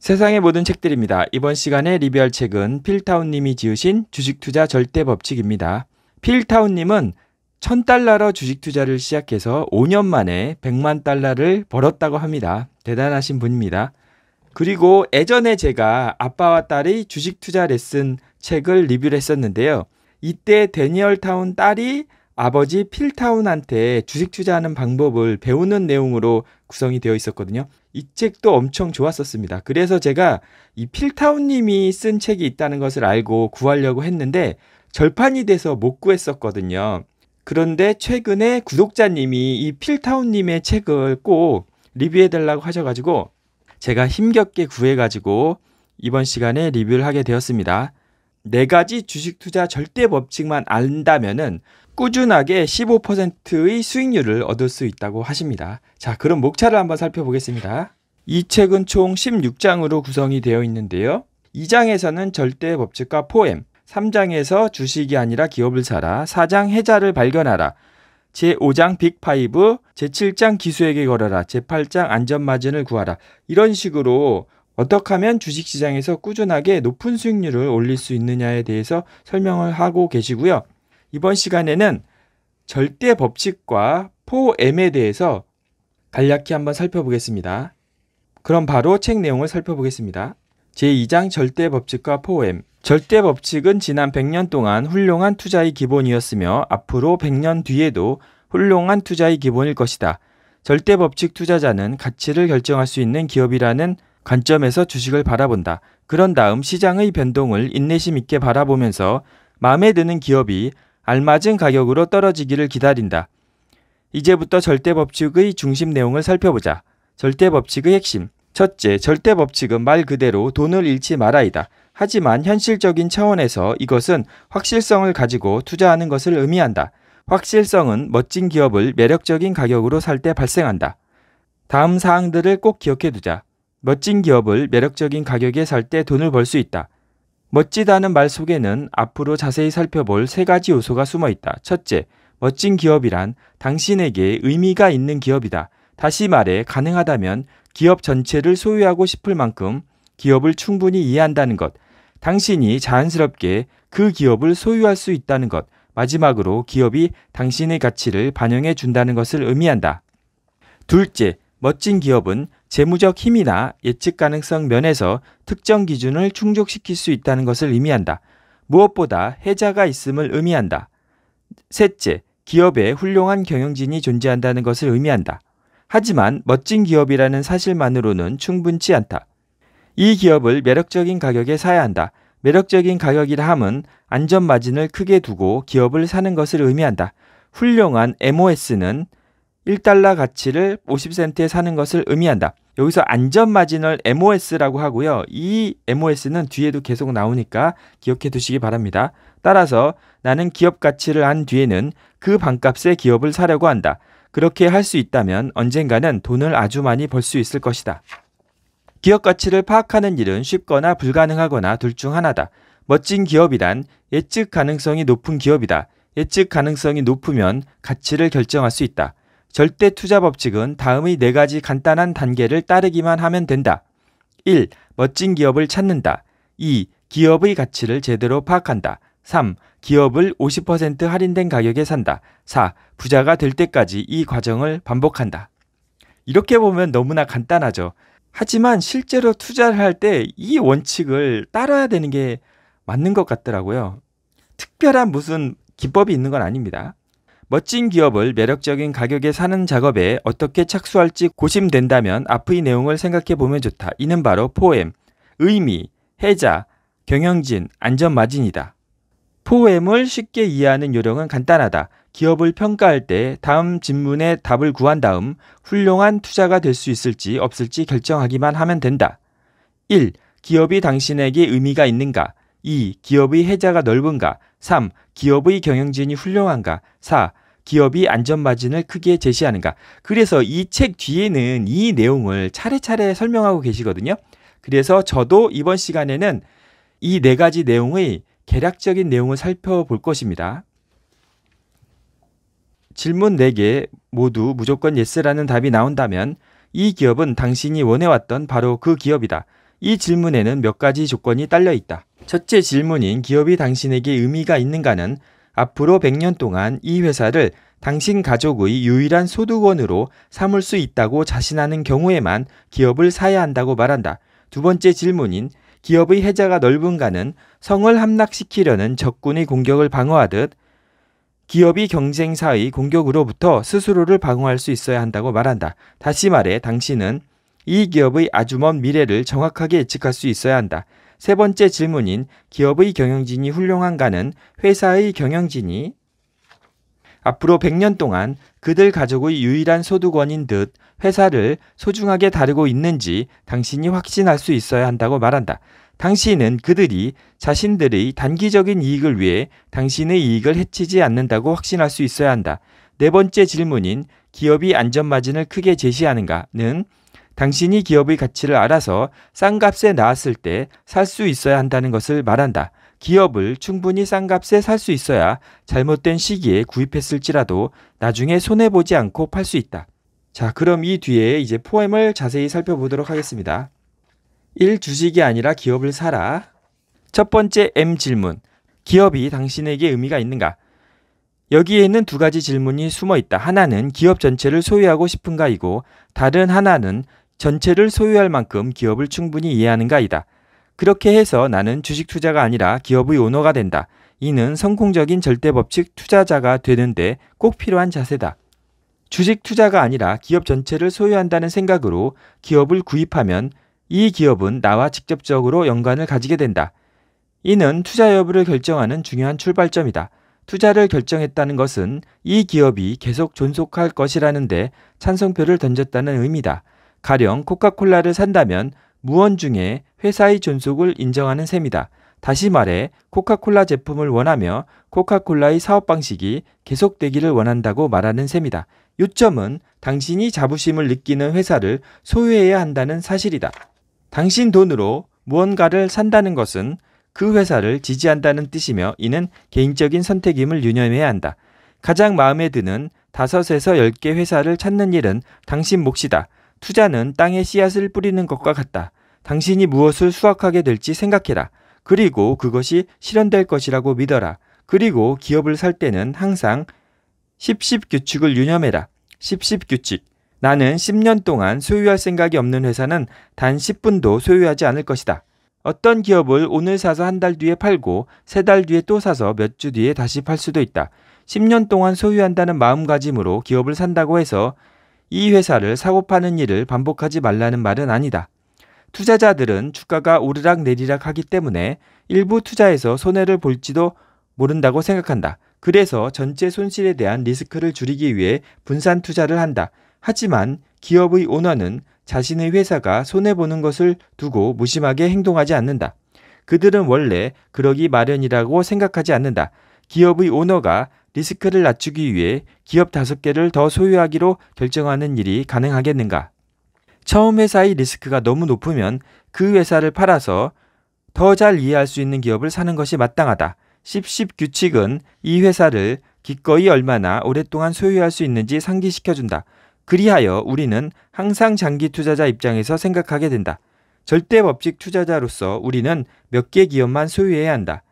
세상의 모든 책들입니다. 이번 시간에 리뷰할 책은 필타운님이 지으신 주식투자 절대법칙입니다. 필타운님은 1000달러로 주식투자를 시작해서 5년 만에 100만 달러를 벌었다고 합니다. 대단하신 분입니다. 그리고 예전에 제가 아빠와 딸이 주식투자 레슨 책을 리뷰를 했었는데요. 이때 데니얼 타운 딸이 아버지 필타운한테 주식 투자하는 방법을 배우는 내용으로 구성이 되어 있었거든요. 이 책도 엄청 좋았었습니다. 그래서 제가 이 필타운님이 쓴 책이 있다는 것을 알고 구하려고 했는데 절판이 돼서 못 구했었거든요. 그런데 최근에 구독자님이 이 필타운님의 책을 꼭 리뷰해달라고 하셔가지고 제가 힘겹게 구해가지고 이번 시간에 리뷰를 하게 되었습니다. 네 가지 주식 투자 절대 법칙만 안다면은 꾸준하게 15%의 수익률을 얻을 수 있다고 하십니다. 자, 그럼 목차를 한번 살펴보겠습니다. 이 책은 총 16장으로 구성이 되어 있는데요. 2장에서는 절대 법칙과 포엠, 3장에서 주식이 아니라 기업을 사라, 4장 해자를 발견하라, 제5장 빅파이브, 제7장 기수에게 걸어라, 제8장 안전마진을 구하라. 이런 식으로 어떻게 하면 주식시장에서 꾸준하게 높은 수익률을 올릴 수 있느냐에 대해서 설명을 하고 계시고요. 이번 시간에는 절대 법칙과 포엠에 대해서 간략히 한번 살펴보겠습니다. 그럼 바로 책 내용을 살펴보겠습니다. 제2장 절대 법칙과 포엠. 절대 법칙은 지난 100년 동안 훌륭한 투자의 기본이었으며 앞으로 100년 뒤에도 훌륭한 투자의 기본일 것이다. 절대 법칙 투자자는 가치를 결정할 수 있는 기업이라는 관점에서 주식을 바라본다. 그런 다음 시장의 변동을 인내심 있게 바라보면서 마음에 드는 기업이 알맞은 가격으로 떨어지기를 기다린다. 이제부터 절대 법칙의 중심 내용을 살펴보자. 절대 법칙의 핵심. 첫째, 절대 법칙은 말 그대로 돈을 잃지 말아이다. 하지만 현실적인 차원에서 이것은 확실성을 가지고 투자하는 것을 의미한다. 확실성은 멋진 기업을 매력적인 가격으로 살 때 발생한다. 다음 사항들을 꼭 기억해 두자. 멋진 기업을 매력적인 가격에 살 때 돈을 벌 수 있다. 멋지다는 말 속에는 앞으로 자세히 살펴볼 세 가지 요소가 숨어 있다. 첫째, 멋진 기업이란 당신에게 의미가 있는 기업이다. 다시 말해 가능하다면 기업 전체를 소유하고 싶을 만큼 기업을 충분히 이해한다는 것. 당신이 자연스럽게 그 기업을 소유할 수 있다는 것. 마지막으로 기업이 당신의 가치를 반영해 준다는 것을 의미한다. 둘째, 멋진 기업은 재무적 힘이나 예측 가능성 면에서 특정 기준을 충족시킬 수 있다는 것을 의미한다. 무엇보다 해자가 있음을 의미한다. 셋째, 기업에 훌륭한 경영진이 존재한다는 것을 의미한다. 하지만 멋진 기업이라는 사실만으로는 충분치 않다. 이 기업을 매력적인 가격에 사야 한다. 매력적인 가격이라 함은 안전 마진을 크게 두고 기업을 사는 것을 의미한다. 훌륭한 MOS는 1달러 가치를 50센트에 사는 것을 의미한다. 여기서 안전 마지널 MOS라고 하고요. 이 MOS는 뒤에도 계속 나오니까 기억해 두시기 바랍니다. 따라서 나는 기업 가치를 안 뒤에는 그 반값에 기업을 사려고 한다. 그렇게 할 수 있다면 언젠가는 돈을 아주 많이 벌 수 있을 것이다. 기업 가치를 파악하는 일은 쉽거나 불가능하거나 둘 중 하나다. 멋진 기업이란 예측 가능성이 높은 기업이다. 예측 가능성이 높으면 가치를 결정할 수 있다. 절대 투자 법칙은 다음의 네 가지 간단한 단계를 따르기만 하면 된다. 1. 멋진 기업을 찾는다. 2. 기업의 가치를 제대로 파악한다. 3. 기업을 50% 할인된 가격에 산다. 4. 부자가 될 때까지 이 과정을 반복한다. 이렇게 보면 너무나 간단하죠. 하지만 실제로 투자를 할 때 이 원칙을 따라야 되는 게 맞는 것 같더라고요. 특별한 무슨 기법이 있는 건 아닙니다. 멋진 기업을 매력적인 가격에 사는 작업에 어떻게 착수할지 고심된다면 앞의 내용을 생각해 보면 좋다. 이는 바로 포엠, 의미, 해자, 경영진, 안전마진이다. 포엠을 쉽게 이해하는 요령은 간단하다. 기업을 평가할 때 다음 질문에 답을 구한 다음 훌륭한 투자가 될 수 있을지 없을지 결정하기만 하면 된다. 1. 기업이 당신에게 의미가 있는가? 2. 기업의 해자가 넓은가? 3. 기업의 경영진이 훌륭한가? 4. 기업이 안전마진을 크게 제시하는가. 그래서 이 책 뒤에는 이 내용을 차례차례 설명하고 계시거든요. 그래서 저도 이번 시간에는 이 네 가지 내용의 개략적인 내용을 살펴볼 것입니다. 질문 4개 모두 무조건 예스라는 답이 나온다면 이 기업은 당신이 원해왔던 바로 그 기업이다. 이 질문에는 몇 가지 조건이 딸려 있다. 첫째 질문인 기업이 당신에게 의미가 있는가는 앞으로 100년 동안 이 회사를 당신 가족의 유일한 소득원으로 삼을 수 있다고 자신하는 경우에만 기업을 사야 한다고 말한다. 두 번째 질문인 기업의 해자가 넓은가는 성을 함락시키려는 적군의 공격을 방어하듯 기업이 경쟁사의 공격으로부터 스스로를 방어할 수 있어야 한다고 말한다. 다시 말해 당신은 이 기업의 아주 먼 미래를 정확하게 예측할 수 있어야 한다. 세 번째 질문인 기업의 경영진이 훌륭한가는 회사의 경영진이 앞으로 100년 동안 그들 가족의 유일한 소득원인 듯 회사를 소중하게 다루고 있는지 당신이 확신할 수 있어야 한다고 말한다. 당신은 그들이 자신들의 단기적인 이익을 위해 당신의 이익을 해치지 않는다고 확신할 수 있어야 한다. 네 번째 질문인 기업이 안전마진을 크게 제시하는가는 당신이 기업의 가치를 알아서 싼 값에 나왔을 때 살 수 있어야 한다는 것을 말한다. 기업을 충분히 싼 값에 살 수 있어야 잘못된 시기에 구입했을지라도 나중에 손해보지 않고 팔 수 있다. 자, 그럼 이 뒤에 이제 포엠을 자세히 살펴보도록 하겠습니다. 1. 주식이 아니라 기업을 사라. 첫 번째 M 질문. 기업이 당신에게 의미가 있는가? 여기에는 두 가지 질문이 숨어 있다. 하나는 기업 전체를 소유하고 싶은가이고, 다른 하나는 전체를 소유할 만큼 기업을 충분히 이해하는가이다. 그렇게 해서 나는 주식 투자가 아니라 기업의 오너가 된다. 이는 성공적인 절대 법칙 투자자가 되는데 꼭 필요한 자세다. 주식 투자가 아니라 기업 전체를 소유한다는 생각으로 기업을 구입하면 이 기업은 나와 직접적으로 연관을 가지게 된다. 이는 투자 여부를 결정하는 중요한 출발점이다. 투자를 결정했다는 것은 이 기업이 계속 존속할 것이라는데 찬성표를 던졌다는 의미다. 가령 코카콜라를 산다면 무언 중에 회사의 존속을 인정하는 셈이다. 다시 말해 코카콜라 제품을 원하며 코카콜라의 사업 방식이 계속되기를 원한다고 말하는 셈이다. 요점은 당신이 자부심을 느끼는 회사를 소유해야 한다는 사실이다. 당신 돈으로 무언가를 산다는 것은 그 회사를 지지한다는 뜻이며 이는 개인적인 선택임을 유념해야 한다. 가장 마음에 드는 5섯에서열 개 회사를 찾는 일은 당신 몫이다. 투자는 땅에 씨앗을 뿌리는 것과 같다. 당신이 무엇을 수확하게 될지 생각해라. 그리고 그것이 실현될 것이라고 믿어라. 그리고 기업을 살 때는 항상 10-10 규칙을 유념해라. 10-10 규칙. 나는 10년 동안 소유할 생각이 없는 회사는 단 10분도 소유하지 않을 것이다. 어떤 기업을 오늘 사서 한 달 뒤에 팔고 세 달 뒤에 또 사서 몇 주 뒤에 다시 팔 수도 있다. 10년 동안 소유한다는 마음가짐으로 기업을 산다고 해서 이 회사를 사고 파는 일을 반복하지 말라는 말은 아니다. 투자자들은 주가가 오르락 내리락 하기 때문에 일부 투자에서 손해를 볼지도 모른다고 생각한다. 그래서 전체 손실에 대한 리스크를 줄이기 위해 분산 투자를 한다. 하지만 기업의 오너는 자신의 회사가 손해보는 것을 두고 무심하게 행동하지 않는다. 그들은 원래 그러기 마련이라고 생각하지 않는다. 기업의 오너가 리스크를 낮추기 위해 기업 5개를 더 소유하기로 결정하는 일이 가능하겠는가? 처음 회사의 리스크가 너무 높으면 그 회사를 팔아서 더 잘 이해할 수 있는 기업을 사는 것이 마땅하다. 1010 규칙은 이 회사를 기꺼이 얼마나 오랫동안 소유할 수 있는지 상기시켜준다. 그리하여 우리는 항상 장기 투자자 입장에서 생각하게 된다. 절대 법칙 투자자로서 우리는 몇 개 기업만 소유해야 한다.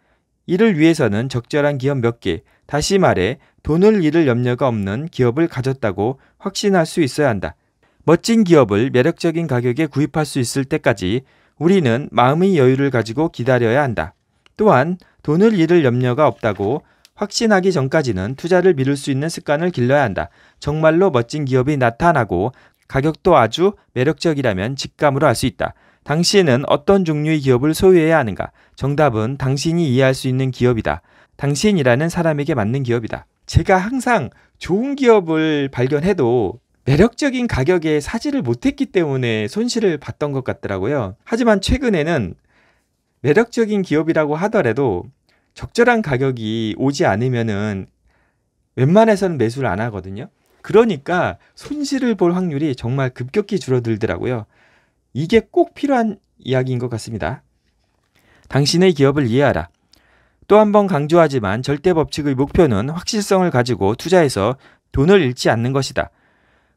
이를 위해서는 적절한 기업 몇 개, 다시 말해 돈을 잃을 염려가 없는 기업을 가졌다고 확신할 수 있어야 한다. 멋진 기업을 매력적인 가격에 구입할 수 있을 때까지 우리는 마음의 여유를 가지고 기다려야 한다. 또한 돈을 잃을 염려가 없다고 확신하기 전까지는 투자를 미룰 수 있는 습관을 길러야 한다. 정말로 멋진 기업이 나타나고 가격도 아주 매력적이라면 직감으로 알 수 있다. 당신은 어떤 종류의 기업을 소유해야 하는가? 정답은 당신이 이해할 수 있는 기업이다. 당신이라는 사람에게 맞는 기업이다. 제가 항상 좋은 기업을 발견해도 매력적인 가격에 사지를 못했기 때문에 손실을 봤던 것 같더라고요. 하지만 최근에는 매력적인 기업이라고 하더라도 적절한 가격이 오지 않으면은 웬만해서는 매수를 안 하거든요. 그러니까 손실을 볼 확률이 정말 급격히 줄어들더라고요. 이게 꼭 필요한 이야기인 것 같습니다. 당신의 기업을 이해하라. 또한번 강조하지만 절대 법칙의 목표는 확실성을 가지고 투자해서 돈을 잃지 않는 것이다.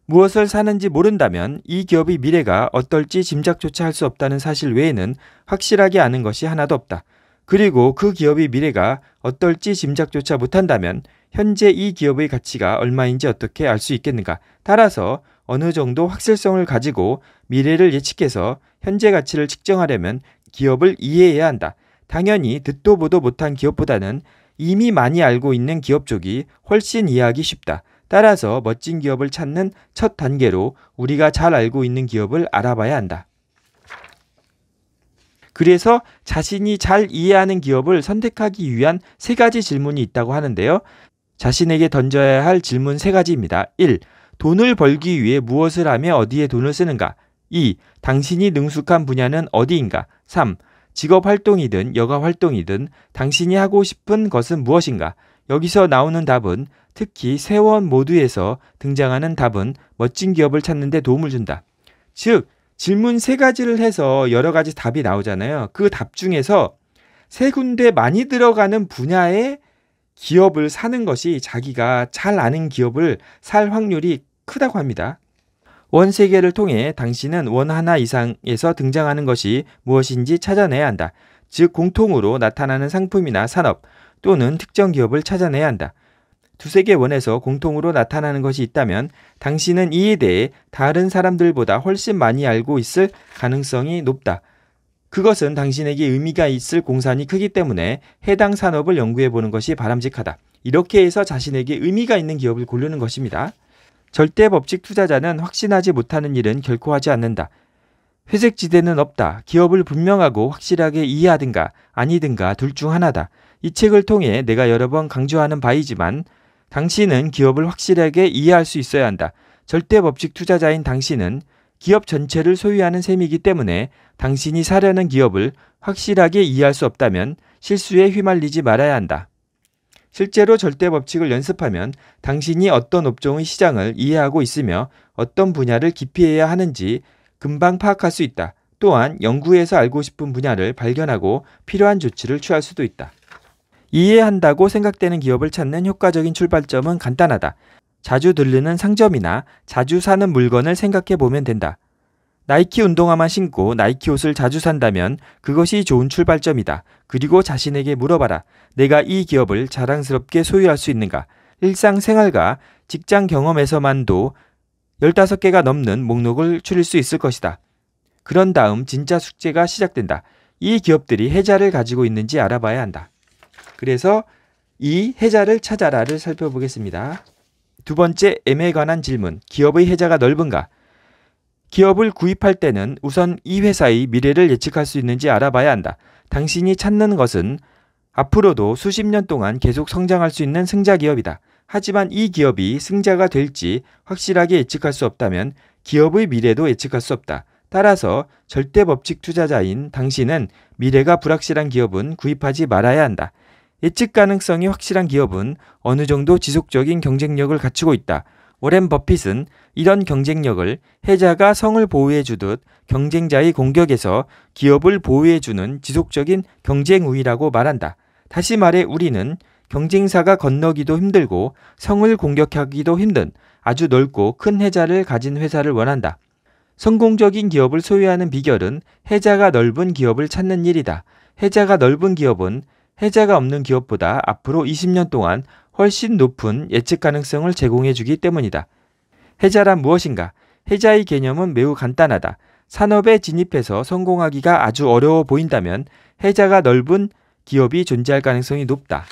무엇을 사는지 모른다면 이 기업의 미래가 어떨지 짐작조차 할 수 없다는 사실 외에는 확실하게 아는 것이 하나도 없다. 그리고 그 기업의 미래가 어떨지 짐작조차 못한다면 현재 이 기업의 가치가 얼마인지 어떻게 알 수 있겠는가? 따라서 어느 정도 확실성을 가지고 미래를 예측해서 현재 가치를 측정하려면 기업을 이해해야 한다. 당연히 듣도 보도 못한 기업보다는 이미 많이 알고 있는 기업 쪽이 훨씬 이해하기 쉽다. 따라서 멋진 기업을 찾는 첫 단계로 우리가 잘 알고 있는 기업을 알아봐야 한다. 그래서 자신이 잘 이해하는 기업을 선택하기 위한 세 가지 질문이 있다고 하는데요. 자신에게 던져야 할 질문 세 가지입니다. 1. 돈을 벌기 위해 무엇을 하며 어디에 돈을 쓰는가? 2. 당신이 능숙한 분야는 어디인가? 3. 직업 활동이든 여가 활동이든 당신이 하고 싶은 것은 무엇인가? 여기서 나오는 답은 특히 세원 모두에서 등장하는 답은 멋진 기업을 찾는 데 도움을 준다. 즉 질문 세 가지를 해서 여러 가지 답이 나오잖아요. 그 답 중에서 세 군데 많이 들어가는 분야의 기업을 사는 것이 자기가 잘 아는 기업을 살 확률이 크다고 합니다. 원세계를 통해 당신은 원 하나 이상에서 등장하는 것이 무엇인지 찾아내야 한다. 즉 공통으로 나타나는 상품이나 산업 또는 특정 기업을 찾아내야 한다. 두세 개 원에서 공통으로 나타나는 것이 있다면 당신은 이에 대해 다른 사람들보다 훨씬 많이 알고 있을 가능성이 높다. 그것은 당신에게 의미가 있을 공산이 크기 때문에 해당 산업을 연구해 보는 것이 바람직하다. 이렇게 해서 자신에게 의미가 있는 기업을 고르는 것입니다. 절대 법칙 투자자는 확신하지 못하는 일은 결코 하지 않는다. 회색 지대는 없다. 기업을 분명하고 확실하게 이해하든가 아니든가 둘 중 하나다. 이 책을 통해 내가 여러 번 강조하는 바이지만 당신은 기업을 확실하게 이해할 수 있어야 한다. 절대 법칙 투자자인 당신은 기업 전체를 소유하는 셈이기 때문에 당신이 사려는 기업을 확실하게 이해할 수 없다면 실수에 휘말리지 말아야 한다. 실제로 절대 법칙을 연습하면 당신이 어떤 업종의 시장을 이해하고 있으며 어떤 분야를 기피해야 하는지 금방 파악할 수 있다. 또한 연구에서 알고 싶은 분야를 발견하고 필요한 조치를 취할 수도 있다. 이해한다고 생각되는 기업을 찾는 효과적인 출발점은 간단하다. 자주 들르는 상점이나 자주 사는 물건을 생각해 보면 된다. 나이키 운동화만 신고 나이키 옷을 자주 산다면 그것이 좋은 출발점이다. 그리고 자신에게 물어봐라. 내가 이 기업을 자랑스럽게 소유할 수 있는가? 일상생활과 직장 경험에서만도 15개가 넘는 목록을 추릴 수 있을 것이다. 그런 다음 진짜 숙제가 시작된다. 이 기업들이 해자를 가지고 있는지 알아봐야 한다. 그래서 이 해자를 찾아라를 살펴보겠습니다. 두 번째 M에 관한 질문. 기업의 해자가 넓은가? 기업을 구입할 때는 우선 이 회사의 미래를 예측할 수 있는지 알아봐야 한다. 당신이 찾는 것은 앞으로도 수십 년 동안 계속 성장할 수 있는 승자 기업이다. 하지만 이 기업이 승자가 될지 확실하게 예측할 수 없다면 기업의 미래도 예측할 수 없다. 따라서 절대 법칙 투자자인 당신은 미래가 불확실한 기업은 구입하지 말아야 한다. 예측 가능성이 확실한 기업은 어느 정도 지속적인 경쟁력을 갖추고 있다. 워렌 버핏은 이런 경쟁력을 해자가 성을 보호해 주듯 경쟁자의 공격에서 기업을 보호해 주는 지속적인 경쟁 우위라고 말한다. 다시 말해 우리는 경쟁사가 건너기도 힘들고 성을 공격하기도 힘든 아주 넓고 큰 해자를 가진 회사를 원한다. 성공적인 기업을 소유하는 비결은 해자가 넓은 기업을 찾는 일이다. 해자가 넓은 기업은 해자가 없는 기업보다 앞으로 20년 동안 훨씬 높은 예측 가능성을 제공해 주기 때문이다. 해자란 무엇인가? 해자의 개념은 매우 간단하다. 산업에 진입해서 성공하기가 아주 어려워 보인다면 해자가 넓은 기업이 존재할 가능성이 높다.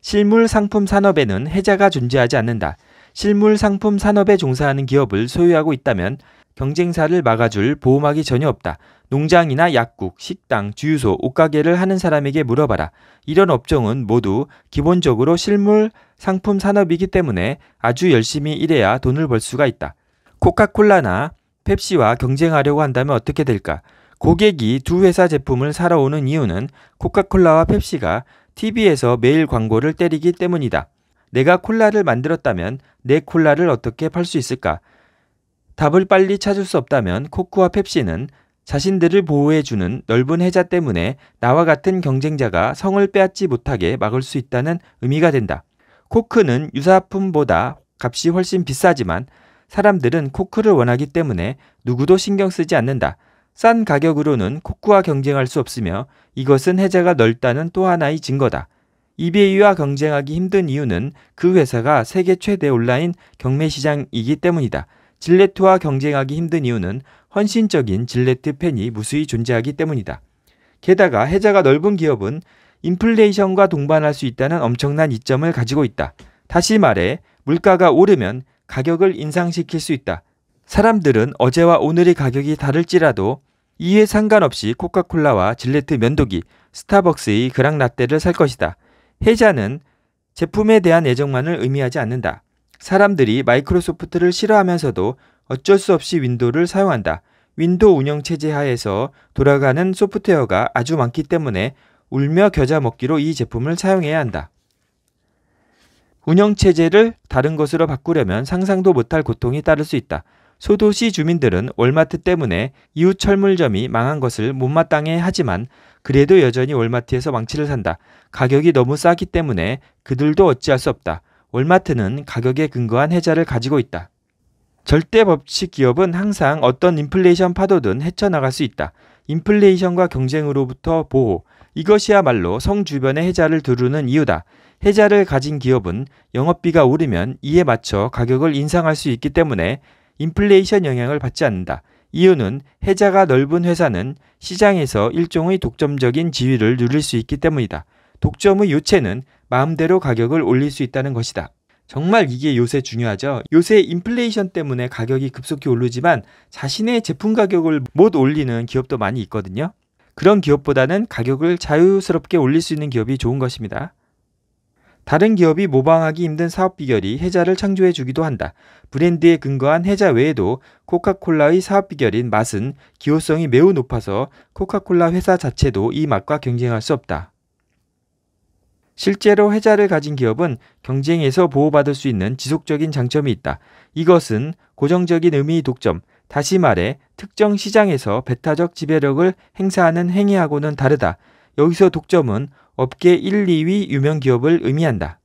실물 상품 산업에는 해자가 존재하지 않는다. 실물 상품 산업에 종사하는 기업을 소유하고 있다면 경쟁사를 막아줄 보호막이 전혀 없다. 농장이나 약국, 식당, 주유소, 옷가게를 하는 사람에게 물어봐라. 이런 업종은 모두 기본적으로 실물 상품 산업이기 때문에 아주 열심히 일해야 돈을 벌 수가 있다. 코카콜라나 펩시와 경쟁하려고 한다면 어떻게 될까? 고객이 두 회사 제품을 사러 오는 이유는 코카콜라와 펩시가 TV에서 매일 광고를 때리기 때문이다. 내가 콜라를 만들었다면 내 콜라를 어떻게 팔 수 있을까? 답을 빨리 찾을 수 없다면 코크와 펩시는 자신들을 보호해주는 넓은 해자 때문에 나와 같은 경쟁자가 성을 빼앗지 못하게 막을 수 있다는 의미가 된다. 코크는 유사품보다 값이 훨씬 비싸지만 사람들은 코크를 원하기 때문에 누구도 신경 쓰지 않는다. 싼 가격으로는 코크와 경쟁할 수 없으며 이것은 해자가 넓다는 또 하나의 증거다. 이베이와 경쟁하기 힘든 이유는 그 회사가 세계 최대 온라인 경매 시장이기 때문이다. 질레트와 경쟁하기 힘든 이유는 헌신적인 질레트 팬이 무수히 존재하기 때문이다. 게다가 해자가 넓은 기업은 인플레이션과 동반할 수 있다는 엄청난 이점을 가지고 있다. 다시 말해 물가가 오르면 가격을 인상시킬 수 있다. 사람들은 어제와 오늘의 가격이 다를지라도 이에 상관없이 코카콜라와 질레트 면도기, 스타벅스의 그랑라떼를 살 것이다. 해자는 제품에 대한 애정만을 의미하지 않는다. 사람들이 마이크로소프트를 싫어하면서도 어쩔 수 없이 윈도우를 사용한다. 윈도우 운영 체제 하에서 돌아가는 소프트웨어가 아주 많기 때문에 울며 겨자 먹기로 이 제품을 사용해야 한다. 운영 체제를 다른 것으로 바꾸려면 상상도 못할 고통이 따를 수 있다. 소도시 주민들은 월마트 때문에 이웃 철물점이 망한 것을 못마땅해 하지만 그래도 여전히 월마트에서 망치를 산다. 가격이 너무 싸기 때문에 그들도 어찌할 수 없다. 월마트는 가격에 근거한 해자를 가지고 있다. 절대 법칙 기업은 항상 어떤 인플레이션 파도든 헤쳐나갈 수 있다. 인플레이션과 경쟁으로부터 보호. 이것이야말로 성 주변의 해자를 두르는 이유다. 해자를 가진 기업은 영업비가 오르면 이에 맞춰 가격을 인상할 수 있기 때문에 인플레이션 영향을 받지 않는다. 이유는 해자가 넓은 회사는 시장에서 일종의 독점적인 지위를 누릴 수 있기 때문이다. 독점의 요체는 마음대로 가격을 올릴 수 있다는 것이다. 정말 이게 요새 중요하죠. 요새 인플레이션 때문에 가격이 급속히 오르지만 자신의 제품 가격을 못 올리는 기업도 많이 있거든요. 그런 기업보다는 가격을 자유스럽게 올릴 수 있는 기업이 좋은 것입니다. 다른 기업이 모방하기 힘든 사업 비결이 해자를 창조해 주기도 한다. 브랜드에 근거한 해자 외에도 코카콜라의 사업 비결인 맛은 기호성이 매우 높아서 코카콜라 회사 자체도 이 맛과 경쟁할 수 없다. 실제로 회자를 가진 기업은 경쟁에서 보호받을 수 있는 지속적인 장점이 있다. 이것은 고정적인 의미 독점, 다시 말해 특정 시장에서 배타적 지배력을 행사하는 행위하고는 다르다. 여기서 독점은 업계 1, 2위 유명 기업을 의미한다.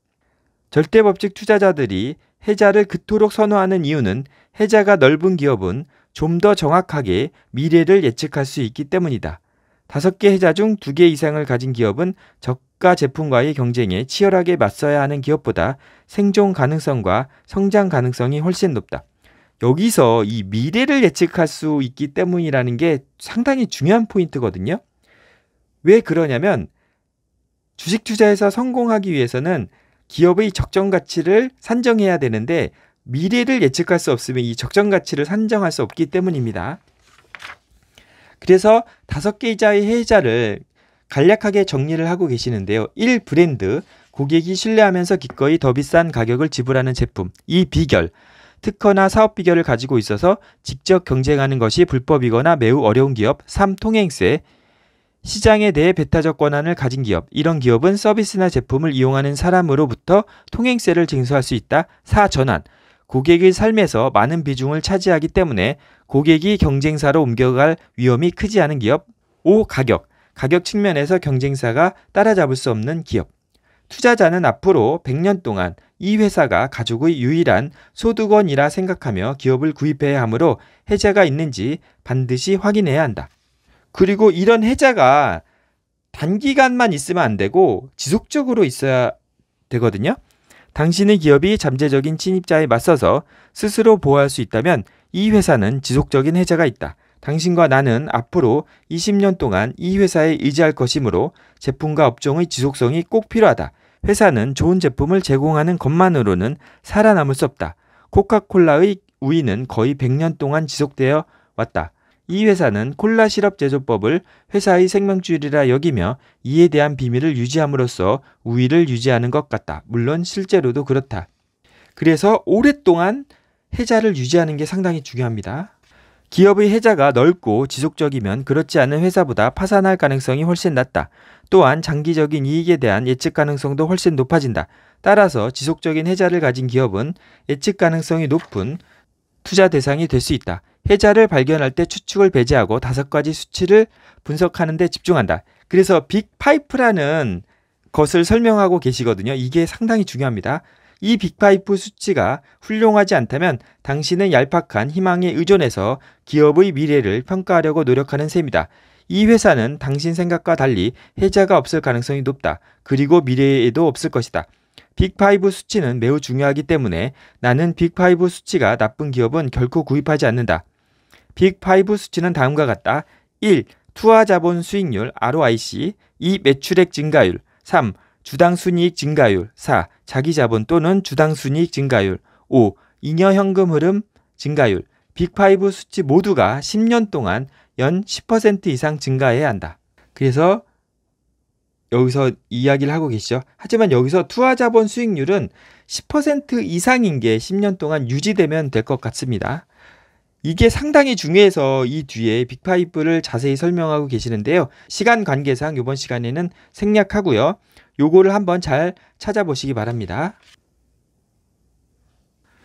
절대 법칙 투자자들이 해자를 그토록 선호하는 이유는 해자가 넓은 기업은 좀 더 정확하게 미래를 예측할 수 있기 때문이다. 다섯 개 해자 중 두 개 이상을 가진 기업은 적 고가 제품과의 경쟁에 치열하게 맞서야 하는 기업보다 생존 가능성과 성장 가능성이 훨씬 높다. 여기서 이 미래를 예측할 수 있기 때문이라는 게 상당히 중요한 포인트거든요. 왜 그러냐면 주식 투자에서 성공하기 위해서는 기업의 적정 가치를 산정해야 되는데 미래를 예측할 수 없으면 이 적정 가치를 산정할 수 없기 때문입니다. 그래서 다섯 개 이자의 해자를 간략하게 정리를 하고 계시는데요. 1 브랜드 고객이 신뢰하면서 기꺼이 더 비싼 가격을 지불하는 제품. 2 비결 특허나 사업 비결을 가지고 있어서 직접 경쟁하는 것이 불법이거나 매우 어려운 기업. 3 통행세 시장에 대해 배타적 권한을 가진 기업, 이런 기업은 서비스나 제품을 이용하는 사람으로부터 통행세를 징수할 수 있다. 4. 전환. 고객의 삶에서 많은 비중을 차지하기 때문에 고객이 경쟁사로 옮겨갈 위험이 크지 않은 기업. 5. 가격. 가격 측면에서 경쟁사가 따라잡을 수 없는 기업. 투자자는 앞으로 100년 동안 이 회사가 가족의 유일한 소득원이라 생각하며 기업을 구입해야 하므로 해자가 있는지 반드시 확인해야 한다. 그리고 이런 해자가 단기간만 있으면 안 되고 지속적으로 있어야 되거든요. 당신의 기업이 잠재적인 침입자에 맞서서 스스로 보호할 수 있다면 이 회사는 지속적인 해자가 있다. 당신과 나는 앞으로 20년 동안 이 회사에 의지할 것이므로 제품과 업종의 지속성이 꼭 필요하다. 회사는 좋은 제품을 제공하는 것만으로는 살아남을 수 없다. 코카콜라의 우위는 거의 100년 동안 지속되어 왔다. 이 회사는 콜라 시럽 제조법을 회사의 생명줄이라 여기며 이에 대한 비밀을 유지함으로써 우위를 유지하는 것 같다. 물론 실제로도 그렇다. 그래서 오랫동안 해자를 유지하는 게 상당히 중요합니다. 기업의 해자가 넓고 지속적이면 그렇지 않은 회사보다 파산할 가능성이 훨씬 낮다. 또한 장기적인 이익에 대한 예측 가능성도 훨씬 높아진다. 따라서 지속적인 해자를 가진 기업은 예측 가능성이 높은 투자 대상이 될 수 있다. 해자를 발견할 때 추측을 배제하고 다섯 가지 수치를 분석하는 데 집중한다. 그래서 빅파이프라는 것을 설명하고 계시거든요. 이게 상당히 중요합니다. 이 빅파이프 수치가 훌륭하지 않다면 당신은 얄팍한 희망에 의존해서 기업의 미래를 평가하려고 노력하는 셈이다. 이 회사는 당신 생각과 달리 해자가 없을 가능성이 높다. 그리고 미래에도 없을 것이다. 빅파이브 수치는 매우 중요하기 때문에 나는 빅파이브 수치가 나쁜 기업은 결코 구입하지 않는다. 빅파이브 수치는 다음과 같다. 1. 투하 자본 수익률 ROIC 2. 매출액 증가율 3. 주당 순이익 증가율 4. 자기 자본 또는 주당 순이익 증가율 5. 잉여 현금 흐름 증가율 빅5 수치 모두가 10년 동안 연 10% 이상 증가해야 한다. 그래서 여기서 이야기를 하고 계시죠. 하지만 여기서 투하 자본 수익률은 10% 이상인 게 10년 동안 유지되면 될 것 같습니다. 이게 상당히 중요해서 이 뒤에 빅파이프를 자세히 설명하고 계시는데요. 시간 관계상 이번 시간에는 생략하고요. 요거를 한번 잘 찾아보시기 바랍니다.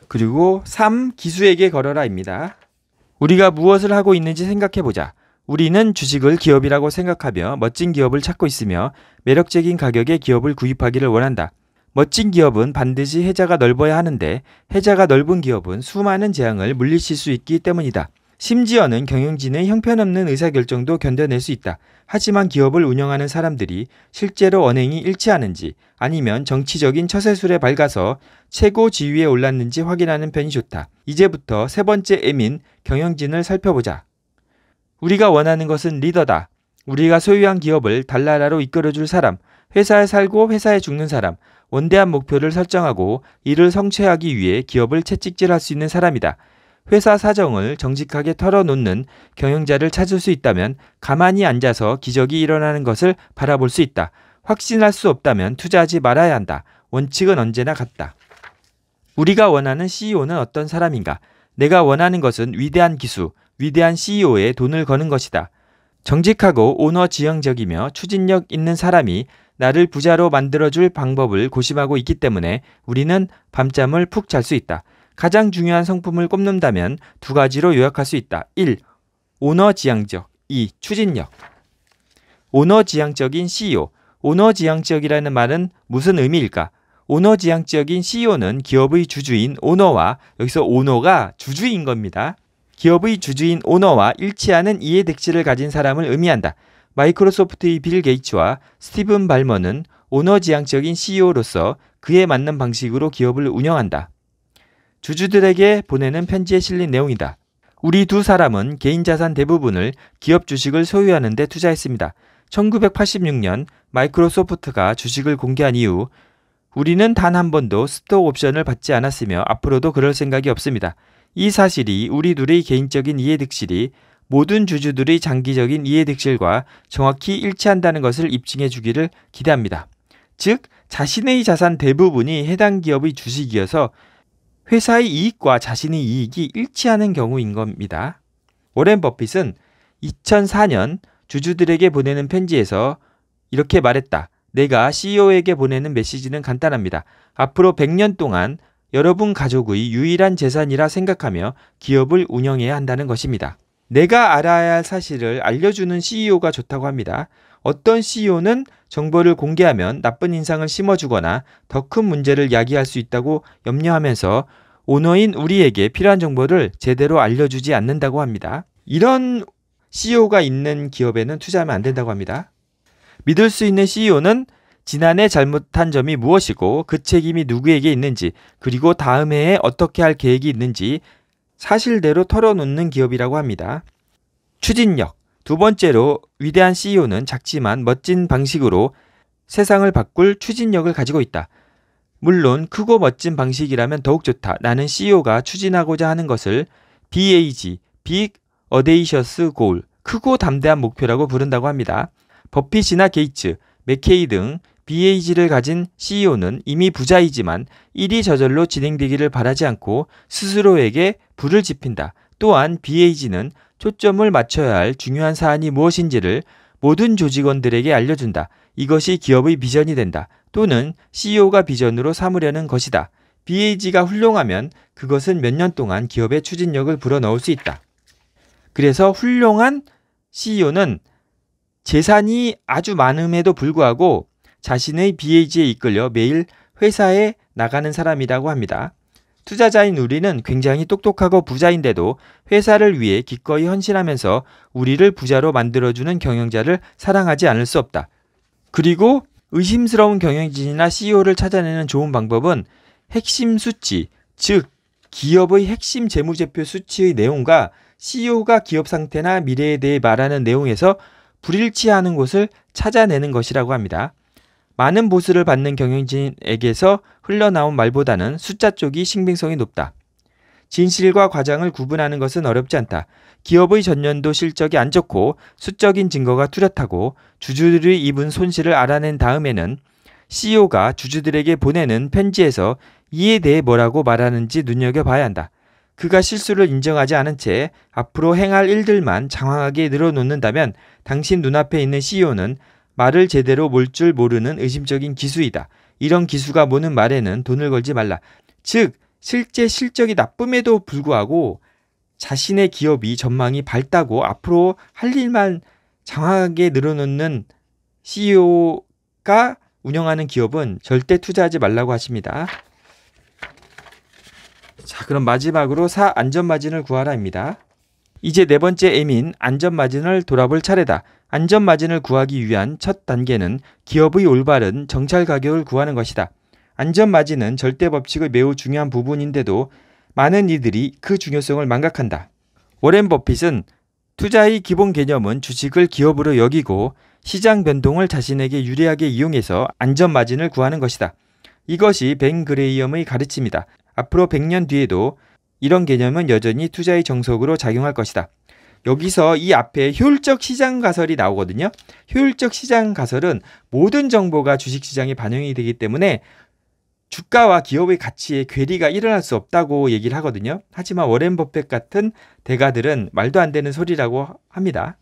그리고 3. 기수에게 걸어라입니다. 우리가 무엇을 하고 있는지 생각해보자. 우리는 주식을 기업이라고 생각하며 멋진 기업을 찾고 있으며 매력적인 가격의 기업을 구입하기를 원한다. 멋진 기업은 반드시 해자가 넓어야 하는데 해자가 넓은 기업은 수많은 재앙을 물리칠 수 있기 때문이다. 심지어는 경영진의 형편없는 의사결정도 견뎌낼 수 있다. 하지만 기업을 운영하는 사람들이 실제로 언행이 일치하는지 아니면 정치적인 처세술에 밝아서 최고 지위에 올랐는지 확인하는 편이 좋다. 이제부터 세 번째 M인 경영진을 살펴보자. 우리가 원하는 것은 리더다. 우리가 소유한 기업을 달나라로 이끌어줄 사람, 회사에 살고 회사에 죽는 사람, 원대한 목표를 설정하고 이를 성취하기 위해 기업을 채찍질할 수 있는 사람이다. 회사 사정을 정직하게 털어놓는 경영자를 찾을 수 있다면 가만히 앉아서 기적이 일어나는 것을 바라볼 수 있다. 확신할 수 없다면 투자하지 말아야 한다. 원칙은 언제나 같다. 우리가 원하는 CEO는 어떤 사람인가? 내가 원하는 것은 위대한 기수, 위대한 c e o 에 돈을 거는 것이다. 정직하고 오너 지형적이며 추진력 있는 사람이 나를 부자로 만들어줄 방법을 고심하고 있기 때문에 우리는 밤잠을 푹 잘 수 있다. 가장 중요한 성품을 꼽는다면 두 가지로 요약할 수 있다. 1. 오너 지향적, 2. 추진력. 오너 지향적인 CEO. 오너 지향적이라는 말은 무슨 의미일까? 오너 지향적인 CEO는 기업의 주주인 오너와 여기서 오너가 주주인 겁니다. 기업의 주주인 오너와 일치하는 이해득실을 가진 사람을 의미한다. 마이크로소프트의 빌 게이츠와 스티븐 발머는 오너 지향적인 CEO로서 그에 맞는 방식으로 기업을 운영한다. 주주들에게 보내는 편지에 실린 내용이다. 우리 두 사람은 개인 자산 대부분을 기업 주식을 소유하는 데 투자했습니다. 1986년 마이크로소프트가 주식을 공개한 이후 우리는 단 한 번도 스톡 옵션을 받지 않았으며 앞으로도 그럴 생각이 없습니다. 이 사실이 우리 둘의 개인적인 이해득실이 모든 주주들의 장기적인 이해득실과 정확히 일치한다는 것을 입증해 주기를 기대합니다. 즉, 자신의 자산 대부분이 해당 기업의 주식이어서 회사의 이익과 자신의 이익이 일치하는 경우인 겁니다. 오렌 버핏은 2004년 주주들에게 보내는 편지에서 이렇게 말했다. 내가 CEO에게 보내는 메시지는 간단합니다. 앞으로 100년 동안 여러분 가족의 유일한 재산이라 생각하며 기업을 운영해야 한다는 것입니다. 내가 알아야 할 사실을 알려주는 CEO가 좋다고 합니다. 어떤 CEO는 정보를 공개하면 나쁜 인상을 심어주거나 더 큰 문제를 야기할 수 있다고 염려하면서 오너인 우리에게 필요한 정보를 제대로 알려주지 않는다고 합니다. 이런 CEO가 있는 기업에는 투자하면 안 된다고 합니다. 믿을 수 있는 CEO는 지난해 잘못한 점이 무엇이고 그 책임이 누구에게 있는지 그리고 다음 해에 어떻게 할 계획이 있는지 사실대로 털어놓는 기업이라고 합니다. 추진력 두 번째로 위대한 CEO는 작지만 멋진 방식으로 세상을 바꿀 추진력을 가지고 있다. 물론 크고 멋진 방식이라면 더욱 좋다. 나는 CEO가 추진하고자 하는 것을 BAG, Big Audacious Goal, 크고 담대한 목표라고 부른다고 합니다. 버핏이나 게이츠, 맥케이 등 BAG를 가진 CEO는 이미 부자이지만 일이 저절로 진행되기를 바라지 않고 스스로에게 불을 지핀다. 또한 BAG는 초점을 맞춰야 할 중요한 사안이 무엇인지를 모든 조직원들에게 알려준다. 이것이 기업의 비전이 된다. 또는 CEO가 비전으로 삼으려는 것이다. BAG가 훌륭하면 그것은 몇 년 동안 기업의 추진력을 불어넣을 수 있다. 그래서 훌륭한 CEO는 재산이 아주 많음에도 불구하고 자신의 BAG에 이끌려 매일 회사에 나가는 사람이라고 합니다. 투자자인 우리는 굉장히 똑똑하고 부자인데도 회사를 위해 기꺼이 헌신하면서 우리를 부자로 만들어주는 경영자를 사랑하지 않을 수 없다. 그리고 의심스러운 경영진이나 CEO를 찾아내는 좋은 방법은 핵심 수치, 즉 기업의 핵심 재무제표 수치의 내용과 CEO가 기업 상태나 미래에 대해 말하는 내용에서 불일치하는 곳을 찾아내는 것이라고 합니다. 많은 보수를 받는 경영진에게서 흘러나온 말보다는 숫자 쪽이 신빙성이 높다. 진실과 과장을 구분하는 것은 어렵지 않다. 기업의 전년도 실적이 안 좋고 수적인 증거가 뚜렷하고 주주들이 입은 손실을 알아낸 다음에는 CEO가 주주들에게 보내는 편지에서 이에 대해 뭐라고 말하는지 눈여겨봐야 한다. 그가 실수를 인정하지 않은 채 앞으로 행할 일들만 장황하게 늘어놓는다면 당신 눈앞에 있는 CEO는 말을 제대로 몰 줄 모르는 의심적인 기수이다. 이런 기수가 모는 말에는 돈을 걸지 말라. 즉, 실제 실적이 나쁨에도 불구하고 자신의 기업이 전망이 밝다고 앞으로 할 일만 장하게 늘어놓는 CEO가 운영하는 기업은 절대 투자하지 말라고 하십니다. 자, 그럼 마지막으로 4 안전 마진을 구하라입니다. 이제 네 번째 M인 안전 마진을 돌아볼 차례다. 안전 마진을 구하기 위한 첫 단계는 기업의 올바른 정찰 가격을 구하는 것이다. 안전 마진은 절대 법칙의 매우 중요한 부분인데도 많은 이들이 그 중요성을 망각한다. 워렌 버핏은 투자의 기본 개념은 주식을 기업으로 여기고 시장 변동을 자신에게 유리하게 이용해서 안전 마진을 구하는 것이다. 이것이 뱅 그레이엄의 가르침이다. 앞으로 100년 뒤에도 이런 개념은 여전히 투자의 정석으로 작용할 것이다. 여기서 이 앞에 효율적 시장 가설이 나오거든요. 효율적 시장 가설은 모든 정보가 주식 시장에 반영이 되기 때문에 주가와 기업의 가치에 괴리가 일어날 수 없다고 얘기를 하거든요. 하지만 워렌 버핏 같은 대가들은 말도 안 되는 소리라고 합니다.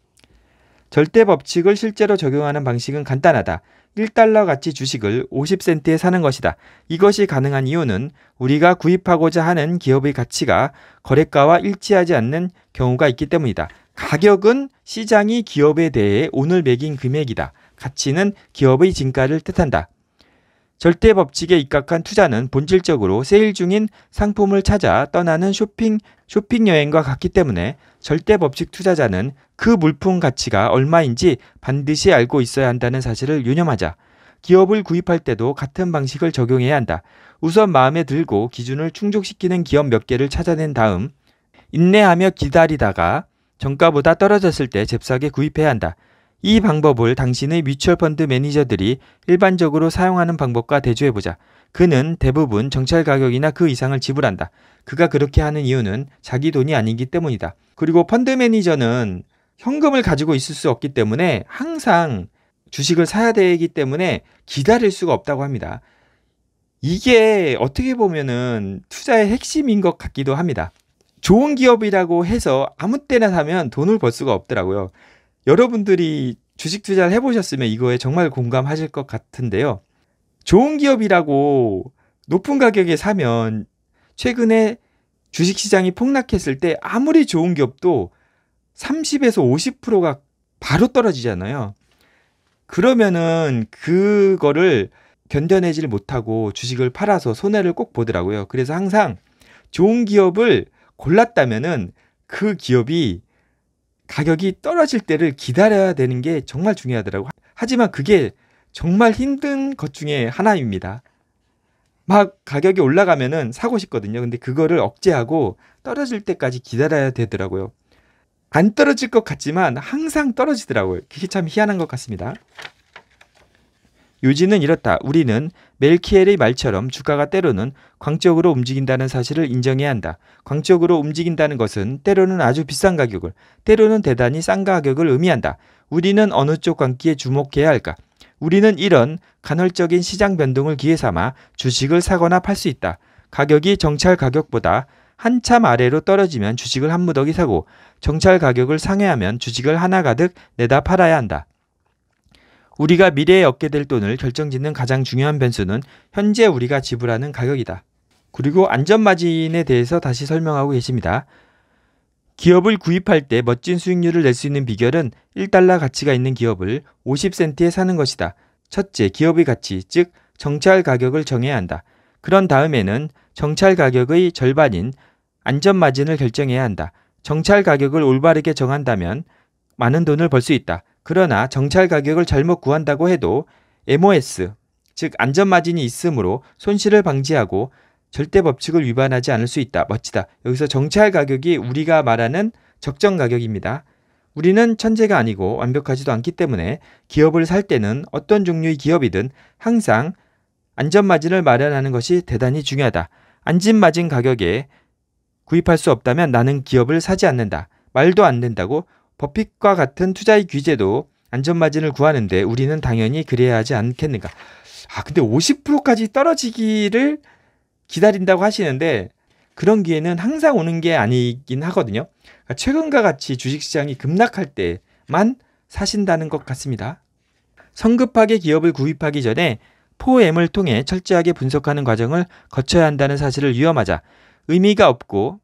절대 법칙을 실제로 적용하는 방식은 간단하다. 1달러 가치 주식을 50센트에 사는 것이다. 이것이 가능한 이유는 우리가 구입하고자 하는 기업의 가치가 거래가와 일치하지 않는 경우가 있기 때문이다. 가격은 시장이 기업에 대해 오늘 매긴 금액이다. 가치는 기업의 진가를 뜻한다. 절대 법칙에 입각한 투자는 본질적으로 세일 중인 상품을 찾아 떠나는 쇼핑, 쇼핑 여행과 같기 때문에 절대 법칙 투자자는 그 물품 가치가 얼마인지 반드시 알고 있어야 한다는 사실을 유념하자. 기업을 구입할 때도 같은 방식을 적용해야 한다. 우선 마음에 들고 기준을 충족시키는 기업 몇 개를 찾아낸 다음 인내하며 기다리다가 정가보다 떨어졌을 때 잽싸게 구입해야 한다. 이 방법을 당신의 뮤추얼 펀드 매니저들이 일반적으로 사용하는 방법과 대조해보자. 그는 대부분 정찰 가격이나 그 이상을 지불한다. 그가 그렇게 하는 이유는 자기 돈이 아니기 때문이다. 그리고 펀드 매니저는 현금을 가지고 있을 수 없기 때문에 항상 주식을 사야 되기 때문에 기다릴 수가 없다고 합니다. 이게 어떻게 보면은 투자의 핵심인 것 같기도 합니다. 좋은 기업이라고 해서 아무 때나 사면 돈을 벌 수가 없더라고요. 여러분들이 주식 투자를 해보셨으면 이거에 정말 공감하실 것 같은데요. 좋은 기업이라고 높은 가격에 사면 최근에 주식 시장이 폭락했을 때 아무리 좋은 기업도 30에서 50%가 바로 떨어지잖아요. 그러면은 그거를 견뎌내질 못하고 주식을 팔아서 손해를 꼭 보더라고요. 그래서 항상 좋은 기업을 골랐다면은 그 기업이 가격이 떨어질 때를 기다려야 되는 게 정말 중요하더라고 하지만 그게 정말 힘든 것 중에 하나입니다. 막 가격이 올라가면은 사고 싶거든요. 근데 그거를 억제하고 떨어질 때까지 기다려야 되더라고요. 안 떨어질 것 같지만 항상 떨어지더라고요. 그게 참 희한한 것 같습니다. 요지는 이렇다. 우리는 멜키엘의 말처럼 주가가 때로는 광적으로 움직인다는 사실을 인정해야 한다. 광적으로 움직인다는 것은 때로는 아주 비싼 가격을, 때로는 대단히 싼 가격을 의미한다. 우리는 어느 쪽 광기에 주목해야 할까? 우리는 이런 간헐적인 시장 변동을 기회 삼아 주식을 사거나 팔 수 있다. 가격이 정찰 가격보다 한참 아래로 떨어지면 주식을 한 무더기 사고 정찰 가격을 상회하면 주식을 하나 가득 내다 팔아야 한다. 우리가 미래에 얻게 될 돈을 결정짓는 가장 중요한 변수는 현재 우리가 지불하는 가격이다. 그리고 안전마진에 대해서 다시 설명하고 계십니다. 기업을 구입할 때 멋진 수익률을 낼 수 있는 비결은 1달러 가치가 있는 기업을 50센트에 사는 것이다. 첫째, 기업의 가치, 즉 정찰 가격을 정해야 한다. 그런 다음에는 정찰 가격의 절반인 안전 마진을 결정해야 한다. 정찰 가격을 올바르게 정한다면 많은 돈을 벌 수 있다. 그러나 정찰 가격을 잘못 구한다고 해도 MOS, 즉 안전마진이 있으므로 손실을 방지하고 절대 법칙을 위반하지 않을 수 있다. 멋지다. 여기서 정찰 가격이 우리가 말하는 적정 가격입니다. 우리는 천재가 아니고 완벽하지도 않기 때문에 기업을 살 때는 어떤 종류의 기업이든 항상 안전마진을 마련하는 것이 대단히 중요하다. 안전마진 가격에 구입할 수 없다면 나는 기업을 사지 않는다. 말도 안 된다고 버핏과 같은 투자의 규제도 안전마진을 구하는데 우리는 당연히 그래야 하지 않겠는가. 아, 근데 50%까지 떨어지기를 기다린다고 하시는데 그런 기회는 항상 오는 게 아니긴 하거든요. 그러니까 최근과 같이 주식시장이 급락할 때만 사신다는 것 같습니다. 성급하게 기업을 구입하기 전에 포엠을 통해 철저하게 분석하는 과정을 거쳐야 한다는 사실을 위험하자 의미가 없고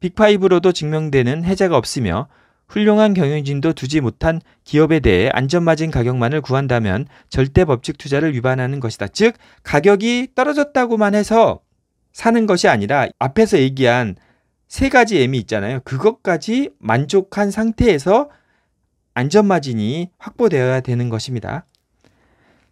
빅파이브로도 증명되는 해자가 없으며 훌륭한 경영진도 두지 못한 기업에 대해 안전마진 가격만을 구한다면 절대 법칙 투자를 위반하는 것이다. 즉, 가격이 떨어졌다고만 해서 사는 것이 아니라 앞에서 얘기한 세 가지 M이 있잖아요. 그것까지 만족한 상태에서 안전마진이 확보되어야 되는 것입니다.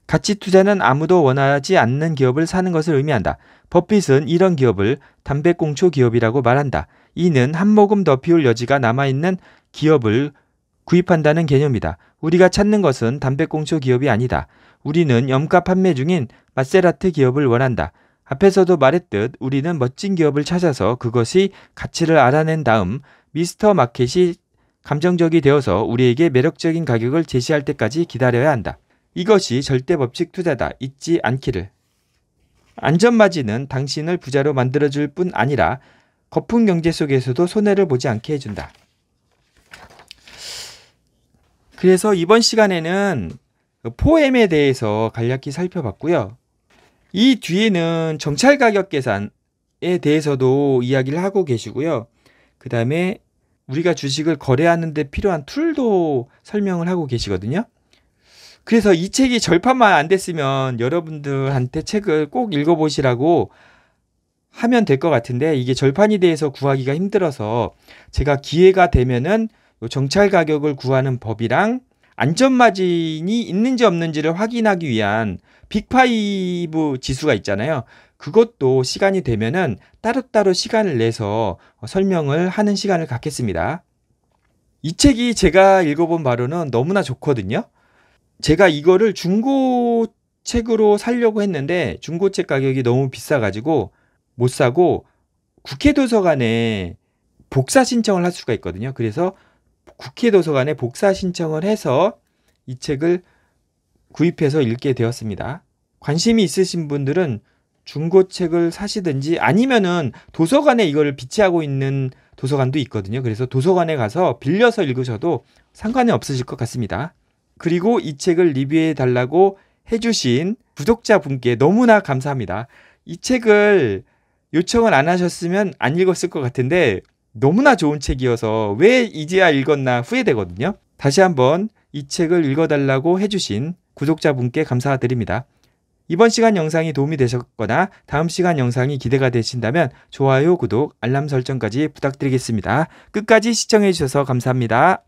가치 투자는 아무도 원하지 않는 기업을 사는 것을 의미한다. 버핏은 이런 기업을 담배꽁초 기업이라고 말한다. 이는 한 모금 더 피울 여지가 남아있는 기업을 구입한다는 개념이다. 우리가 찾는 것은 담배꽁초 기업이 아니다. 우리는 염가 판매 중인 마세라트 기업을 원한다. 앞에서도 말했듯 우리는 멋진 기업을 찾아서 그것이 가치를 알아낸 다음 미스터 마켓이 감정적이 되어서 우리에게 매력적인 가격을 제시할 때까지 기다려야 한다. 이것이 절대 법칙 투자다. 잊지 않기를. 안전마진은 당신을 부자로 만들어줄 뿐 아니라 거품 경제 속에서도 손해를 보지 않게 해준다. 그래서 이번 시간에는 포엠에 대해서 간략히 살펴봤고요. 이 뒤에는 정찰 가격 계산에 대해서도 이야기를 하고 계시고요. 그 다음에 우리가 주식을 거래하는데 필요한 툴도 설명을 하고 계시거든요. 그래서 이 책이 절판만 안 됐으면 여러분들한테 책을 꼭 읽어보시라고 하면 될 것 같은데 이게 절판이 돼서 구하기가 힘들어서 제가 기회가 되면은 그 정찰 가격을 구하는 법이랑 안전마진이 있는지 없는지를 확인하기 위한 빅파이브 지수가 있잖아요. 그것도 시간이 되면은 따로따로 시간을 내서 설명을 하는 시간을 갖겠습니다. 이 책이 제가 읽어본 바로는 너무나 좋거든요. 제가 이거를 중고 책으로 살려고 했는데 중고책 가격이 너무 비싸가지고 못 사고 국회 도서관에 복사 신청을 할 수가 있거든요. 그래서 국회 도서관에 복사 신청을 해서 이 책을 구입해서 읽게 되었습니다. 관심이 있으신 분들은 중고책을 사시든지 아니면은 도서관에 이걸 비치하고 있는 도서관도 있거든요. 그래서 도서관에 가서 빌려서 읽으셔도 상관이 없으실 것 같습니다. 그리고 이 책을 리뷰해 달라고 해주신 구독자분께 너무나 감사합니다. 이 책을 요청을 안 하셨으면 안 읽었을 것 같은데 너무나 좋은 책이어서 왜 이제야 읽었나 후회되거든요. 다시 한번 이 책을 읽어달라고 해주신 구독자분께 감사드립니다. 이번 시간 영상이 도움이 되셨거나 다음 시간 영상이 기대가 되신다면 좋아요, 구독, 알람 설정까지 부탁드리겠습니다. 끝까지 시청해주셔서 감사합니다.